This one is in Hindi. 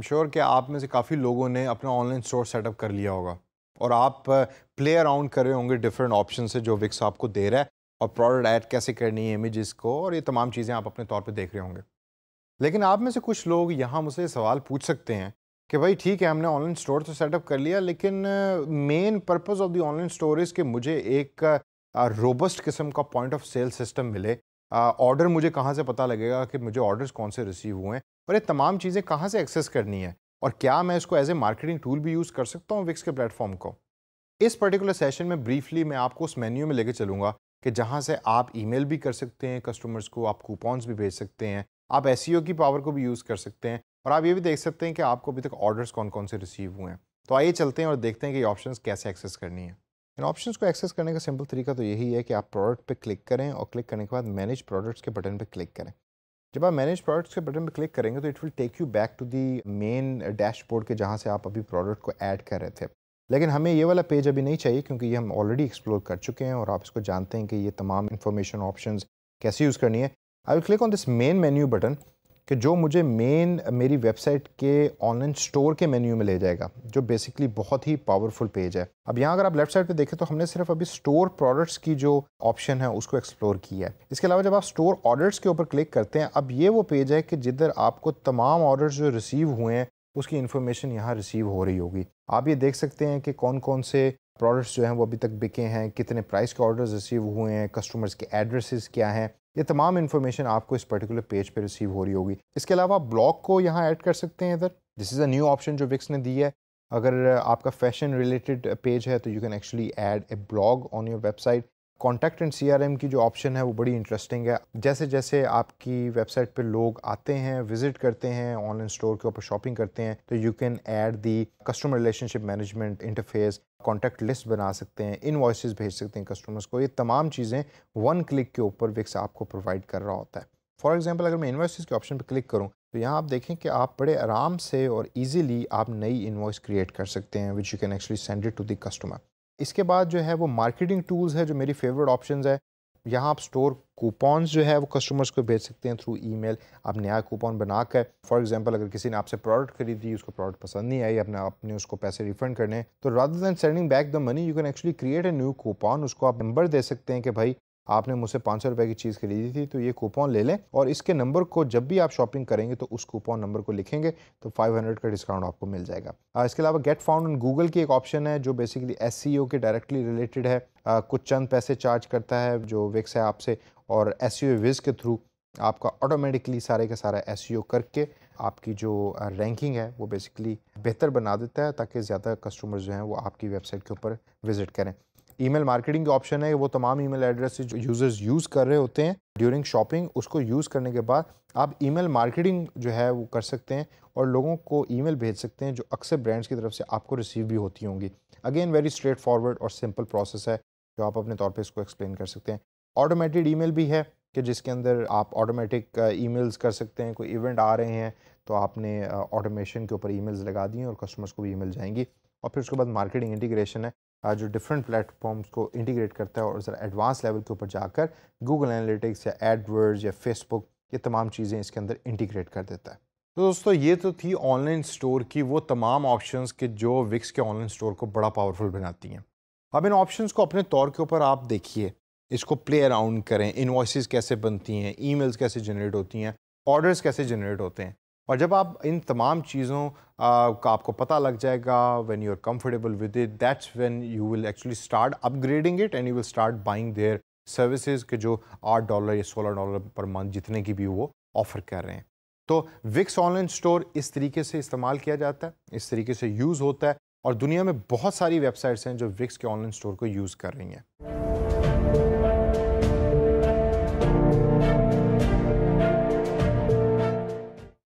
एम श्योर कि आप में से काफ़ी लोगों ने अपना ऑनलाइन स्टोर सेटअप कर लिया होगा और आप प्ले uh, अराउंड कर रहे होंगे डिफरेंट ऑप्शन से जो विक्स आपको दे रहा है और प्रोडक्ट ऐड कैसे करनी है इमेजेस को और ये तमाम चीज़ें आप अपने तौर पर देख रहे होंगे लेकिन आप में से कुछ लोग यहाँ मुझसे सवाल पूछ सकते हैं कि भाई ठीक है हमने ऑनलाइन स्टोर तो सेटअप कर लिया लेकिन main purpose of the online store is कि मुझे एक रोबस्ट uh, किस्म का पॉइंट ऑफ सेल सिस्टम मिले ऑर्डर मुझे कहाँ से पता लगेगा कि मुझे ऑर्डर्स कौन से रिसीव हुए हैं और ये तमाम चीज़ें कहाँ से एक्सेस करनी है और क्या मैं इसको एज ए मार्केटिंग टूल भी यूज़ कर सकता हूँ विक्स के प्लेटफॉर्म को इस पर्टिकुलर सेशन में ब्रीफली मैं आपको उस मेन्यू में लेके चलूँगा कि जहाँ से आप ईमेल भी कर सकते हैं कस्टमर्स को आप कूपन्स भी भेज सकते हैं आप एस e की पावर को भी यूज़ कर सकते हैं और आप ये भी देख सकते हैं कि आपको अभी तक ऑर्डर्स कौन कौन से रिसीव हुए हैं तो आइए चलते हैं और देखते हैं कि ऑप्शंस ऑप्शन कैसे एक्सेस करनी है इन ऑप्शंस को एक्सेस करने का सिंपल तरीका तो यही है कि आप प्रोडक्ट पे क्लिक करें और क्लिक करने के बाद मैनेज प्रोडक्ट्स के बटन पे क्लिक करें जब आप मैनेज प्रोडक्ट्स के बटन पे क्लिक करेंगे तो it will take you back to the main dashboard के जहाँ से आप अभी प्रोडक्ट को ऐड कर रहे थे लेकिन हमें ये वाला पेज अभी नहीं चाहिए क्योंकि ये हम ऑलरेडी एक्सप्लोर कर चुके हैं और आप इसको जानते हैं कि ये तमाम इन्फॉर्मेशन ऑप्शन कैसे यूज़ करनी है I will click on this main menu button कि जो मुझे मेन मेरी वेबसाइट के ऑनलाइन स्टोर के मेन्यू में ले जाएगा जो बेसिकली बहुत ही पावरफुल पेज है अब यहाँ अगर आप लेफ्ट साइड पे देखें तो हमने सिर्फ अभी स्टोर प्रोडक्ट्स की जो ऑप्शन है उसको एक्सप्लोर किया है इसके अलावा जब आप स्टोर ऑर्डर्स के ऊपर क्लिक करते हैं अब ये वो पेज है कि जिधर आपको तमाम ऑर्डर्स जो रिसीव हुए हैं उसकी इन्फॉर्मेशन यहाँ रिसीव हो रही होगी आप ये देख सकते हैं कि कौन कौन से प्रोडक्ट्स जो हैं वो अभी तक बिके हैं कितने प्राइस के ऑर्डर्स रिसीव हुए हैं कस्टमर्स के एड्रेसेस क्या हैं ये तमाम इन्फॉर्मेशन आपको इस पर्टिकुलर पेज पे रिसीव हो रही होगी इसके अलावा आप ब्लॉग को यहाँ ऐड कर सकते हैं इधर this is a new option जो विक्स ने दी है अगर आपका फैशन रिलेटेड पेज है तो you can actually add a blog on your website contact and CRM की जो ऑप्शन है वो बड़ी इंटरेस्टिंग है जैसे जैसे आपकी वेबसाइट पे लोग आते हैं विजिट करते हैं ऑनलाइन स्टोर के ऊपर शॉपिंग करते हैं तो you can add the customer relationship management interface contact list बना सकते हैं इन भेज सकते हैं कस्टमर्स को ये तमाम चीज़ें वन क्लिक के ऊपर विक्स आपको प्रोवाइड कर रहा होता है फॉर एग्जाम्पल अगर मैं इन्वॉइस के ऑप्शन पर क्लिक करूँ तो यहाँ आप देखें कि आप बड़े आराम से और इजीली आप नई इन्वॉइस क्रिएट कर सकते हैं which you can actually send it to the customer इसके बाद जो है वो मार्केटिंग टूल्स है जो मेरी फेवरेट ऑप्शन है यहाँ आप स्टोर कूपन्स जो है वो कस्टमर्स को भेज सकते हैं थ्रू ईमेल आप नया कूपन बनाकर फॉर एग्जांपल अगर किसी ने आपसे प्रोडक्ट खरीदी उसको प्रोडक्ट पसंद नहीं आई अपने आपने उसको पैसे रिफंड करने तो rather than sending back the money you can actually create a new coupon उसको आप नंबर दे सकते हैं कि भाई आपने मुझसे पाँच सौ रुपए की चीज़ खरीदी थी तो ये कूपन ले लें और इसके नंबर को जब भी आप शॉपिंग करेंगे तो उस कूपन नंबर को लिखेंगे तो 500 का डिस्काउंट आपको मिल जाएगा आ, इसके अलावा गेट फाउंड इन गूगल की एक ऑप्शन है जो बेसिकली एस e के डायरेक्टली रिलेटेड है आ, कुछ चंद पैसे चार्ज करता है जो विक्स है आपसे और एस विज e के थ्रू आपका ऑटोमेटिकली सारे का सारा एस e करके आपकी जो रैंकिंग है वो बेसिकली बेहतर बना देता है ताकि ज़्यादा कस्टमर्स जो हैं वो आपकी वेबसाइट के ऊपर विज़िट करें ईमेल मार्केटिंग के ऑप्शन है वो तमाम ईमेल एड्रेस जो यूज़र्स यूज़ कर रहे होते हैं ड्यूरिंग शॉपिंग उसको यूज़ करने के बाद आप ईमेल मार्केटिंग जो है वो कर सकते हैं और लोगों को ईमेल भेज सकते हैं जो अक्सर ब्रांड्स की तरफ से आपको रिसीव भी होती होंगी अगेन वेरी स्ट्रेट फॉरवर्ड और सिंपल प्रोसेस है जो आप अपने तौर पर इसको एक्सप्लेन कर सकते हैं ऑटोमेटेड मेल भी है कि जिसके अंदर आप ऑटोमेटिक मेल्स uh, कर सकते हैं कोई इवेंट आ रहे हैं तो आपने ऑटोमेशन uh, के ऊपर मेल्स लगा दी हैं और कस्टमर्स को भी मेल जाएंगी और फिर उसके बाद मार्केटिंग इंटीग्रेशन है जो डिफरेंट प्लेटफॉर्म्स को इंटीग्रेट करता है और ज़रा एडवांस लेवल के ऊपर जाकर गूगल एनालिटिक्स या एडवर्ड्स या फेसबुक ये तमाम चीज़ें इसके अंदर इंटीग्रेट कर देता है तो दोस्तों ये तो थी ऑनलाइन स्टोर की वो तमाम ऑप्शंस के जो विक्स के ऑनलाइन स्टोर को बड़ा पावरफुल बनाती हैं अब इन ऑप्शंस को अपने तौर के ऊपर आप देखिए इसको प्ले अराउंड करें इन्वॉइस कैसे बनती हैं ई कैसे जनरेट होती हैं ऑर्डर्स कैसे जनरेट होते हैं और जब आप इन तमाम चीज़ों का आपको पता लग जाएगा when you are comfortable with it that's when you will actually start upgrading it and you will start buying their services के जो आठ डॉलर या सोलह डॉलर पर मंथ जितने की भी वो ऑफ़र कर रहे हैं तो विक्स ऑनलाइन स्टोर इस तरीके से इस्तेमाल किया जाता है इस तरीके से यूज़ होता है और दुनिया में बहुत सारी वेबसाइट्स हैं जो विक्स के ऑनलाइन स्टोर को यूज़ कर रही हैं